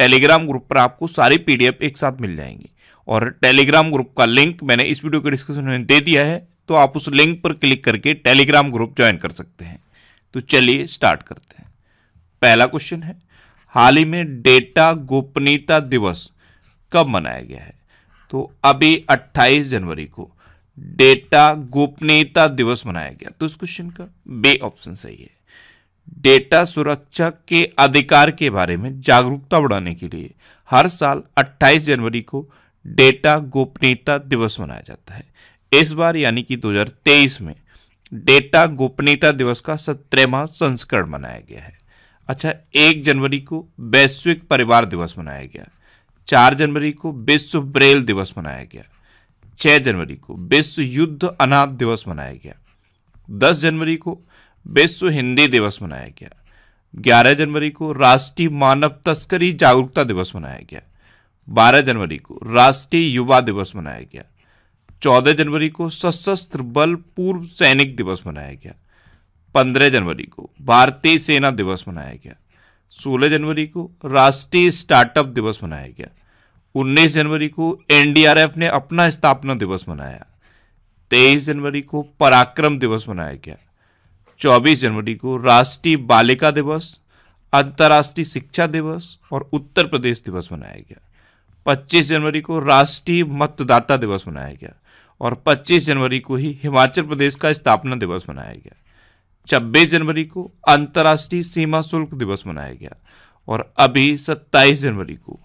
Telegram group पर आपको सारी पी एक साथ मिल जाएंगी और टेलीग्राम ग्रुप का लिंक मैंने इस वीडियो के डिस्क्रिप्शन में दे दिया है तो आप उस लिंक पर क्लिक करके टेलीग्राम ग्रुप ज्वाइन कर सकते हैं तो चलिए स्टार्ट करते हैं पहला क्वेश्चन है हाल ही में डेटा गोपनीयता दिवस कब मनाया गया है तो अभी 28 जनवरी को डेटा गोपनीयता दिवस मनाया गया तो इस क्वेश्चन का बे ऑप्शन सही है डेटा सुरक्षा के अधिकार के बारे में जागरूकता बढ़ाने के लिए हर साल 28 जनवरी को डेटा गोपनीयता दिवस मनाया जाता है इस बार यानी कि 2023 में डेटा गोपनीयता दिवस का सत्रहवा संस्करण मनाया गया है अच्छा एक जनवरी को वैश्विक परिवार दिवस मनाया गया चार जनवरी को विश्व ब्रेल दिवस मनाया गया छः जनवरी को विश्व युद्ध अनाथ दिवस मनाया गया दस जनवरी को विश्व हिंदी दिवस मनाया गया 11 जनवरी को राष्ट्रीय मानव तस्करी जागरूकता दिवस मनाया गया 12 जनवरी को राष्ट्रीय युवा दिवस मनाया गया 14 जनवरी को सशस्त्र बल पूर्व सैनिक दिवस मनाया गया 15 जनवरी को भारतीय सेना दिवस मनाया गया 16 जनवरी को राष्ट्रीय स्टार्टअप दिवस मनाया गया 19 जनवरी को एनडीआरएफ ने अपना स्थापना दिवस मनाया 23 जनवरी को पराक्रम दिवस मनाया गया 24 जनवरी को राष्ट्रीय बालिका दिवस अंतर्राष्ट्रीय शिक्षा दिवस और उत्तर प्रदेश दिवस मनाया गया 25 जनवरी को राष्ट्रीय मतदाता दिवस मनाया गया और 25 जनवरी को ही हिमाचल प्रदेश का स्थापना दिवस मनाया गया 26 जनवरी को अंतर्राष्ट्रीय सीमा शुल्क दिवस मनाया गया और अभी 27 जनवरी को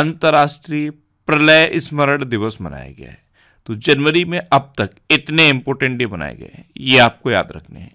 अंतर्राष्ट्रीय प्रलय स्मरण दिवस मनाया गया है तो जनवरी में अब तक इतने इम्पोर्टेंट डे बनाए गए हैं ये आपको याद रखने हैं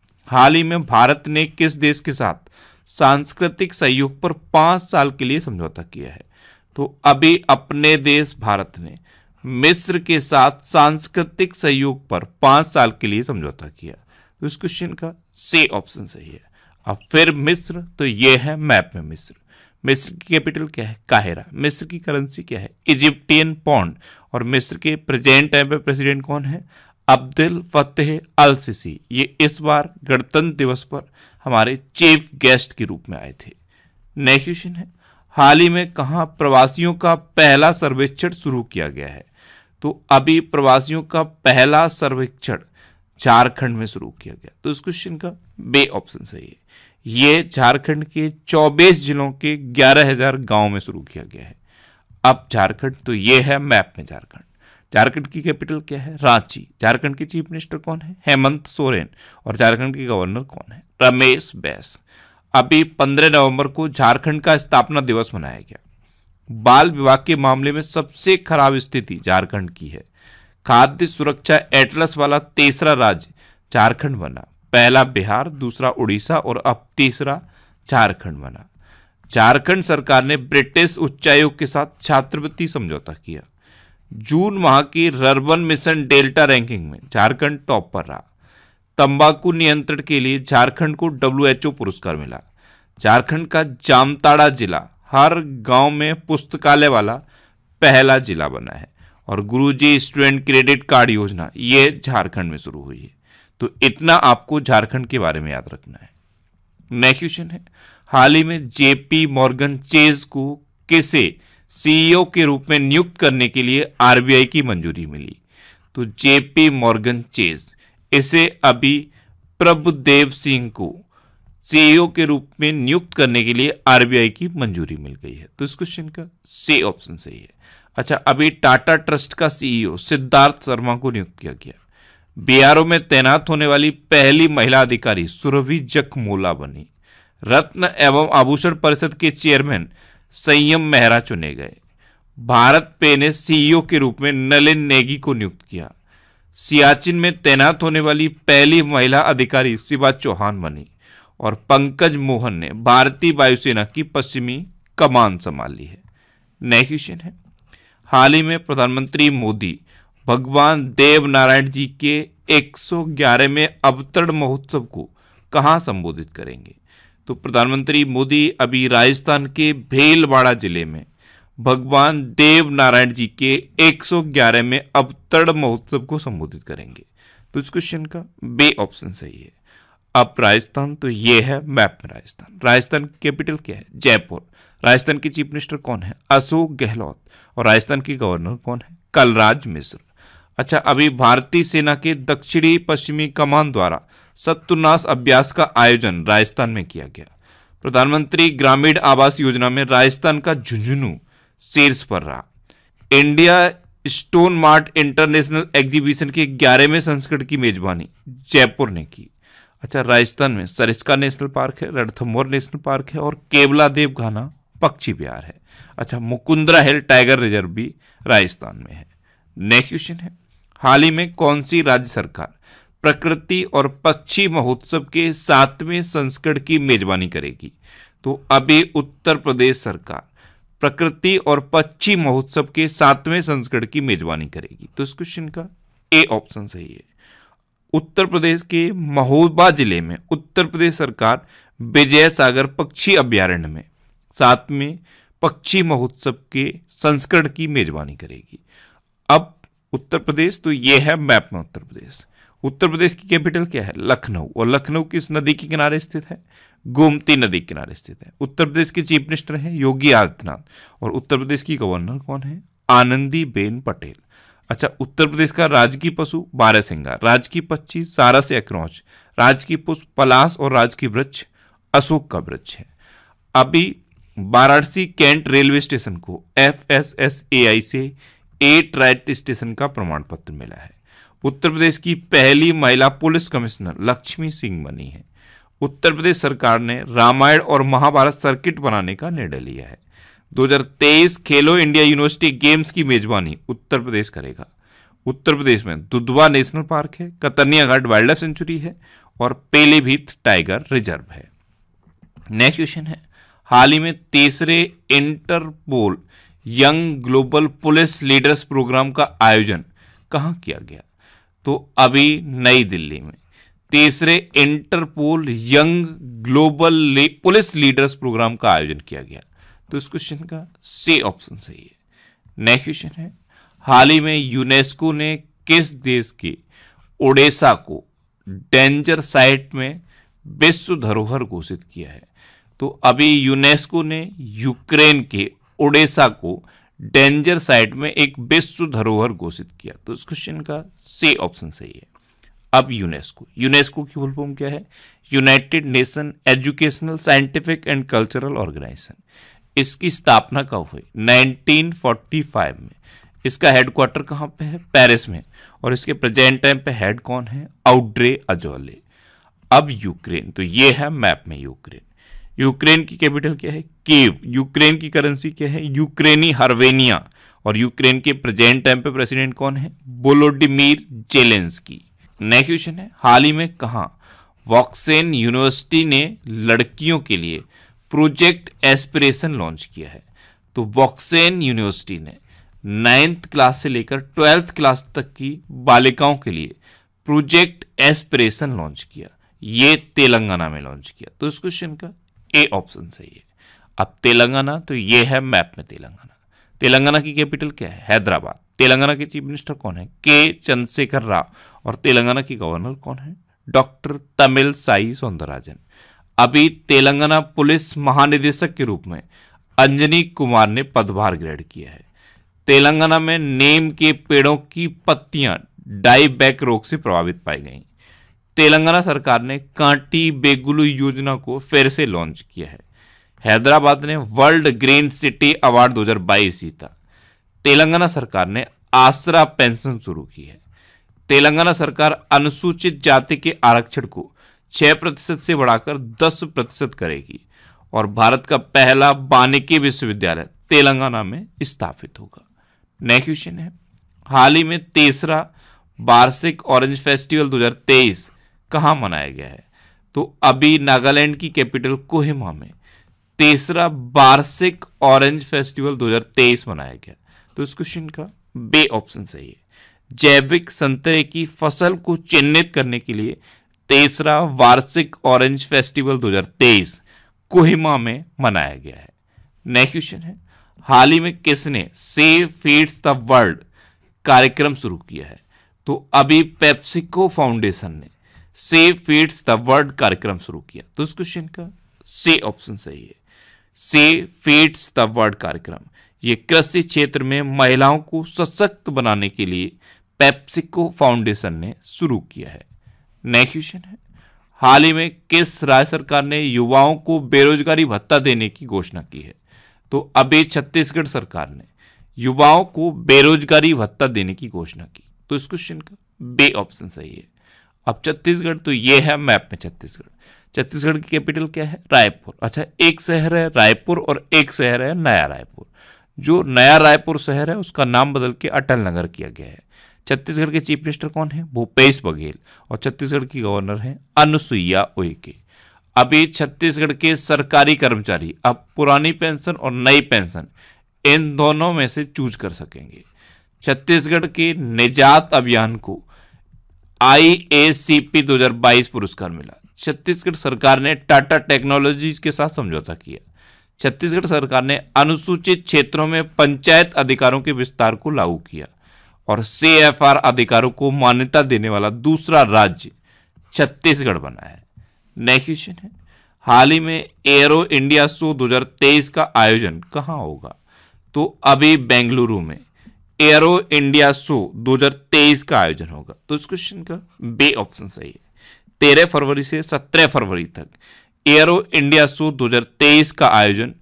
हाल ही में भारत ने किस देश के साथ सांस्कृतिक सहयोग पर पांच साल के लिए समझौता किया है तो अभी अपने देश भारत ने मिस्र के साथ सांस्कृतिक सहयोग पर पांच साल के लिए समझौता किया तो इस क्वेश्चन का सी ऑप्शन सही है अब फिर मिस्र तो ये है मैप में मिस्र मिस्र की कैपिटल क्या है काहिरा मिस्र की करेंसी क्या है इजिप्टियन पौंड और मिस्र के प्रेजेंट टाइम पे प्रेसिडेंट कौन है अब्दुल फतेह अल सिसी ये इस बार गणतंत्र दिवस पर हमारे चीफ गेस्ट के रूप में आए थे नेक्स्ट क्वेश्चन है हाल ही में कहाँ प्रवासियों का पहला सर्वेक्षण शुरू किया गया है तो अभी प्रवासियों का पहला सर्वेक्षण झारखंड में शुरू किया गया तो इस क्वेश्चन का बे ऑप्शन सही है ये झारखंड के 24 जिलों के 11,000 गांव में शुरू किया गया है अब झारखंड तो ये है मैप में झारखंड झारखंड की कैपिटल क्या है रांची झारखंड के चीफ मिनिस्टर कौन है हेमंत सोरेन और झारखंड के गवर्नर कौन है रमेश बैस अभी 15 नवंबर को झारखंड का स्थापना दिवस मनाया गया बाल विवाह के मामले में सबसे खराब स्थिति झारखंड की है खाद्य सुरक्षा एटलस वाला तीसरा राज्य झारखंड बना पहला बिहार दूसरा उड़ीसा और अब तीसरा झारखंड बना झारखंड सरकार ने ब्रिटिश उच्चायोग के साथ छात्रवृत्ति समझौता किया जून माह की रर्बन मिशन डेल्टा रैंकिंग में झारखंड टॉप पर रहा तंबाकू नियंत्रण के लिए झारखंड को डब्ल्यूएचओ पुरस्कार मिला झारखंड का जामताड़ा जिला हर गांव में पुस्तकालय वाला पहला जिला बना है और गुरुजी स्टूडेंट क्रेडिट कार्ड योजना ये झारखंड में शुरू हुई है तो इतना आपको झारखंड के बारे में याद रखना है नेक्स्ट क्वेश्चन है हाल ही में जेपी मॉर्गन चेज को किसे सीईओ e के रूप में नियुक्त करने के लिए आरबीआई की मंजूरी मिली तो जेपी मॉर्गन चेज इसे अभी प्रभुदेव सिंह को सीईओ e के रूप में नियुक्त करने के लिए आरबीआई की मंजूरी मिल गई है तो इस क्वेश्चन का सी ऑप्शन सही है अच्छा अभी टाटा ट्रस्ट का सीईओ e सिद्धार्थ शर्मा को नियुक्त किया गया बीआरओ में तैनात होने वाली पहली महिला अधिकारी सुरभि जखमोला बनी रत्न एवं आभूषण परिषद के चेयरमैन संयम मेहरा चुने गए भारत पे ने सीईओ के रूप में नलिन नेगी को नियुक्त किया सियाचिन में तैनात होने वाली पहली महिला अधिकारी शिवा चौहान बनी और पंकज मोहन ने भारतीय वायुसेना की पश्चिमी कमान संभाली है नए क्वेश्चन है हाल ही में प्रधानमंत्री मोदी भगवान देव नारायण जी के 111वें अवतरण महोत्सव को कहाँ संबोधित करेंगे तो प्रधानमंत्री मोदी अभी राजस्थान के भेलवाड़ा जिले में भगवान देव नारायण जी के ग्यारह में अवतरण महोत्सव को संबोधित करेंगे तो इस क्वेश्चन का बे ऑप्शन सही है अब राजस्थान तो ये है मैप में राजस्थान राजस्थान कैपिटल क्या है जयपुर राजस्थान के चीफ मिनिस्टर कौन है अशोक गहलोत और राजस्थान के गवर्नर कौन है कलराज मिश्र अच्छा अभी भारतीय सेना के दक्षिणी पश्चिमी कमान द्वारा सत्तुनाश अभ्यास का आयोजन राजस्थान में किया गया प्रधानमंत्री ग्रामीण आवास योजना में राजस्थान का झुंझुनू शीर्ष पर रहा India stone mart international exhibition के ग्यारहवें संस्करण की मेजबानी जयपुर ने की अच्छा राजस्थान में सरिस्का नेशनल पार्क है रणथम्बोर नेशनल पार्क है और केवला देव घाना पक्षी बिहार है अच्छा मुकुंदरा हिल टाइगर रिजर्व भी राजस्थान में है नेक्स्ट क्वेश्चन है हाल ही में कौन सी राज्य सरकार प्रकृति और पक्षी महोत्सव के सातवें संस्करण की मेजबानी करेगी तो अभी उत्तर प्रदेश सरकार प्रकृति और पक्षी महोत्सव के सातवें संस्करण की मेजबानी करेगी तो इस क्वेश्चन का ए ऑप्शन सही है उत्तर प्रदेश के महोबा जिले में उत्तर प्रदेश सरकार विजय सागर पक्षी अभ्यारण्य में सातवें पक्षी महोत्सव के संस्करण की मेजबानी करेगी अब उत्तर प्रदेश तो ये है मैप में उत्तर प्रदेश उत्तर प्रदेश की कैपिटल क्या है लखनऊ और लखनऊ किस नदी के किनारे स्थित है गोमती नदी के किनारे स्थित है उत्तर प्रदेश के चीफ मिनिस्टर हैं योगी आदित्यनाथ और उत्तर प्रदेश की गवर्नर कौन है आनंदी बेन पटेल अच्छा उत्तर प्रदेश का राजकीय पशु बारह सिंगा राजकीय पक्षी सारस या क्रौच राजकीय पुष्प पलास और राजकीय वृक्ष अशोक का वृक्ष है अभी वाराणसी कैंट रेलवे स्टेशन को F S S A I से ए ट्राइट स्टेशन का प्रमाण पत्र मिला है उत्तर प्रदेश की पहली महिला पुलिस कमिश्नर लक्ष्मी सिंह बनी है उत्तर प्रदेश सरकार ने रामायण और महाभारत सर्किट बनाने का निर्णय लिया है 2023 खेलो इंडिया यूनिवर्सिटी गेम्स की मेजबानी उत्तर प्रदेश करेगा उत्तर प्रदेश में दुधवा नेशनल पार्क है Katarnia Ghat wildlife sanctuary है और पेलीभीत टाइगर रिजर्व है नेक्स्ट क्वेश्चन है हाल ही में तीसरे Interpol young global police leaders programme का आयोजन कहाँ किया गया तो अभी नई दिल्ली में तीसरे Interpol young global police leaders programme का आयोजन किया गया तो इस क्वेश्चन का सी ऑप्शन सही है नेक्स्ट क्वेश्चन है हाल ही में यूनेस्को ने किस देश के ओडेसा को डेंजर साइट में विश्व धरोहर घोषित किया है तो अभी यूनेस्को ने यूक्रेन के ओडेसा को डेंजर साइट में एक विश्व धरोहर घोषित किया तो इस क्वेश्चन का से ऑप्शन सही है अब यूनेस्को यूनेस्को की फुल फॉर्म क्या है United Nation Educational Scientific and Cultural Organization इसकी स्थापना कब हुई 1945 में इसका हेडक्वार्टर कहाँ पे है पेरिस में और इसके प्रेजेंट टाइम पे हेड कौन है आउड्रे अजोले अब यूक्रेन तो ये है मैप में यूक्रेन यूक्रेन की कैपिटल क्या है केव यूक्रेन की करेंसी क्या है यूक्रेनी हार्वेनिया और यूक्रेन के प्रेजेंट टाइम पे प्रेसिडेंट कौन है जेलेंस की नेक्स्ट क्वेश्चन है हाल ही में कहा वॉक्सेन यूनिवर्सिटी ने लड़कियों के लिए प्रोजेक्ट एस्पिरेशन लॉन्च किया है तो वॉक्सेन यूनिवर्सिटी ने नाइन्थ क्लास से लेकर ट्वेल्थ क्लास तक की बालिकाओं के लिए प्रोजेक्ट एस्पिरेशन लॉन्च किया ये तेलंगाना में लॉन्च किया तो इस क्वेश्चन का ए ऑप्शन सही है अब तेलंगाना तो ये है मैप में तेलंगाना तेलंगाना की कैपिटल क्या है हैदराबाद तेलंगाना के चीफ मिनिस्टर कौन है के चंद्रशेखर राव और तेलंगाना की गवर्नर कौन है डॉक्टर तमिल साई सौंदरराजन अभी तेलंगाना पुलिस महानिदेशक के रूप में अंजनी कुमार ने पदभार ग्रहण किया है तेलंगाना में नेम के पेड़ों की पत्तियां डाई बैक रोग से प्रभावित पाई गई तेलंगाना सरकार ने कांटी बेगुलू योजना को फिर से लॉन्च किया है हैदराबाद ने वर्ल्ड ग्रीन सिटी अवार्ड 2022 जीता तेलंगाना सरकार ने आसरा पेंशन शुरू की है तेलंगाना सरकार अनुसूचित जाति के आरक्षण को 6 प्रतिशत से बढ़ाकर 10 प्रतिशत करेगी और भारत का पहला वानिकी विश्वविद्यालय तेलंगाना में स्थापित होगा नेक्स्ट क्वेश्चन है हाल ही में तीसरा वार्षिक ऑरेंज फेस्टिवल 2023 कहाँ मनाया गया है तो अभी नागालैंड की कैपिटल कोहिमा में तीसरा वार्षिक ऑरेंज फेस्टिवल 2023 मनाया गया तो इस क्वेश्चन का बे ऑप्शन सही है जैविक संतरे की फसल को चिन्हित करने के लिए तीसरा वार्षिक ऑरेंज फेस्टिवल 2023 कोहिमा में मनाया गया है नेक्स्ट क्वेश्चन है हाल ही में किसने सेव फीड्स द वर्ल्ड कार्यक्रम शुरू किया है तो अभी पेप्सिको फाउंडेशन ने से फीड्स द वर्ल्ड कार्यक्रम शुरू किया तो इस क्वेश्चन का से ऑप्शन सही है से फीड्स द वर्ल्ड कार्यक्रम ये कृषि क्षेत्र में महिलाओं को सशक्त बनाने के लिए पेप्सिको फाउंडेशन ने शुरू किया है नेक्स्ट क्वेश्चन है हाल ही में किस राज्य सरकार ने युवाओं को बेरोजगारी भत्ता देने की घोषणा की है तो अभी छत्तीसगढ़ सरकार ने युवाओं को बेरोजगारी भत्ता देने की घोषणा की तो इस क्वेश्चन का बे ऑप्शन सही है अब छत्तीसगढ़ तो ये है मैप में छत्तीसगढ़ छत्तीसगढ़ की कैपिटल क्या है रायपुर अच्छा एक शहर है रायपुर और एक शहर है नया रायपुर जो नया रायपुर शहर है उसका नाम बदल के अटल नगर किया गया है छत्तीसगढ़ के चीफ मिनिस्टर कौन है भूपेश बघेल और छत्तीसगढ़ की गवर्नर हैं अनुसुईया उइके अभी छत्तीसगढ़ के सरकारी कर्मचारी अब पुरानी पेंशन और नई पेंशन इन दोनों में से चूज कर सकेंगे छत्तीसगढ़ के निजात अभियान को हजार 2022 पुरस्कार मिला छत्तीसगढ़ सरकार ने टाटा टेक्नोलॉजीज के साथ समझौता किया छत्तीसगढ़ सरकार ने अनुसूचित क्षेत्रों में पंचायत अधिकारों के विस्तार को लागू किया और सी अधिकारों को मान्यता देने वाला दूसरा राज्य छत्तीसगढ़ बना है क्वेश्चन है हाल ही में एयरो इंडिया शो 2023 का आयोजन कहाँ होगा तो अभी बेंगलुरु में एयरो इंडिया शो 2023 का आयोजन होगा तो इस क्वेश्चन का बे ऑप्शन सही है तेरह फरवरी से सत्रह फरवरी तक एयरो इंडिया शो 2023 का आयोजन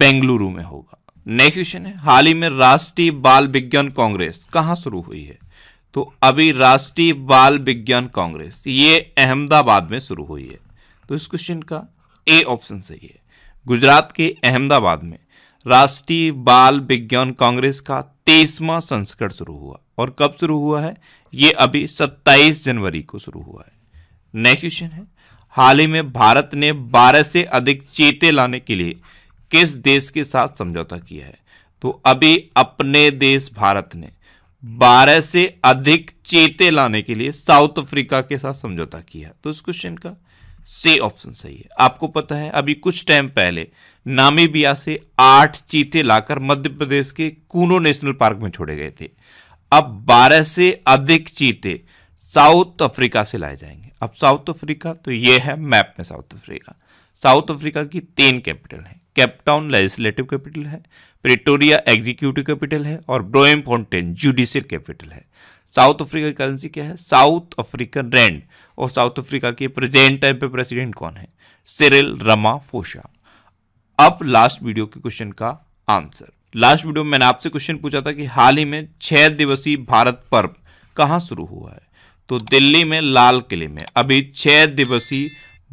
बेंगलुरु में होगा नेक्स्ट क्वेश्चन है हाल ही में राष्ट्रीय बाल विज्ञान कांग्रेस कहाँ शुरू हुई है तो अभी राष्ट्रीय बाल विज्ञान कांग्रेस ये अहमदाबाद में शुरू हुई है तो इस क्वेश्चन का ए ऑप्शन सही है गुजरात के अहमदाबाद में राष्ट्रीय बाल विज्ञान कांग्रेस का तेईसवा संस्करण शुरू हुआ और कब शुरू हुआ है ये अभी 27 जनवरी को शुरू हुआ है नेक्स्ट क्वेश्चन है हाल ही में भारत ने 12 से अधिक चीते लाने के लिए किस देश के साथ समझौता किया है तो अभी अपने देश भारत ने 12 से अधिक चीते लाने के लिए साउथ अफ्रीका के साथ समझौता किया तो इस क्वेश्चन का से ऑप्शन सही है आपको पता है अभी कुछ टाइम पहले नामीबिया से आठ चीते लाकर मध्य प्रदेश के कूनो नेशनल पार्क में छोड़े गए थे अब बारह से अधिक चीते साउथ अफ्रीका से लाए जाएंगे अब साउथ अफ्रीका तो ये है मैप में साउथ अफ्रीका साउथ अफ्रीका की तीन कैपिटल हैं कैपटाउन लेजिस्लेटिव कैपिटल है प्रिटोरिया एग्जीक्यूटिव कैपिटल है और ब्रोएम फाउंटेन जुडिशियल कैपिटल है साउथ अफ्रीका की करेंसी क्या है साउथ अफ्रीकन रैंड और साउथ अफ्रीका के प्रेजेंट टाइम पे प्रेसिडेंट कौन है सिरिल रमा फोशा अब लास्ट वीडियो के क्वेश्चन का आंसर लास्ट वीडियो में मैंने आपसे क्वेश्चन पूछा था कि हाल ही में छह दिवसीय भारत पर्व कहां शुरू हुआ है तो दिल्ली में लाल किले में अभी छह दिवसीय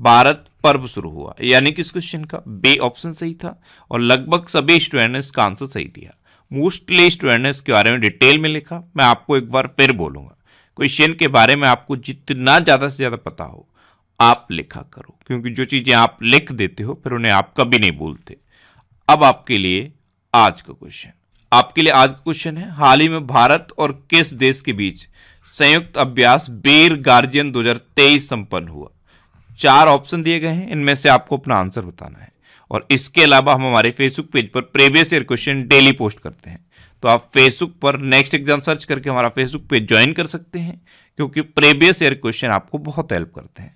भारत पर्व शुरू हुआ यानी कि इस क्वेश्चन का बे ऑप्शन सही था और लगभग सभी स्टूडेंट ने इसका आंसर सही दिया मोस्टली स्टूडेंट ने इसके बारे में डिटेल में लिखा मैं आपको एक बार फिर बोलूंगा क्वेश्चन के बारे में आपको जितना ज़्यादा से ज़्यादा पता हो आप लिखा करो क्योंकि जो चीज़ें आप लिख देते हो फिर उन्हें आप कभी नहीं बोलते अब आपके लिए आज का क्वेश्चन आपके लिए आज का क्वेश्चन है हाल ही में भारत और किस देश के बीच संयुक्त अभ्यास बेर गार्जियन 2023 संपन्न हुआ चार ऑप्शन दिए गए हैं इनमें से आपको अपना आंसर बताना है और इसके अलावा हम हमारे फेसबुक पेज पर previous year question daily post करते हैं तो आप फेसबुक पर नेक्स्ट एग्जाम सर्च करके हमारा फेसबुक पेज ज्वाइन कर सकते हैं क्योंकि प्रीवियस ईयर क्वेश्चन आपको बहुत हेल्प करते हैं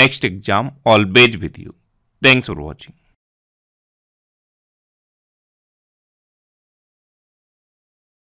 next exam always with you thanks for watching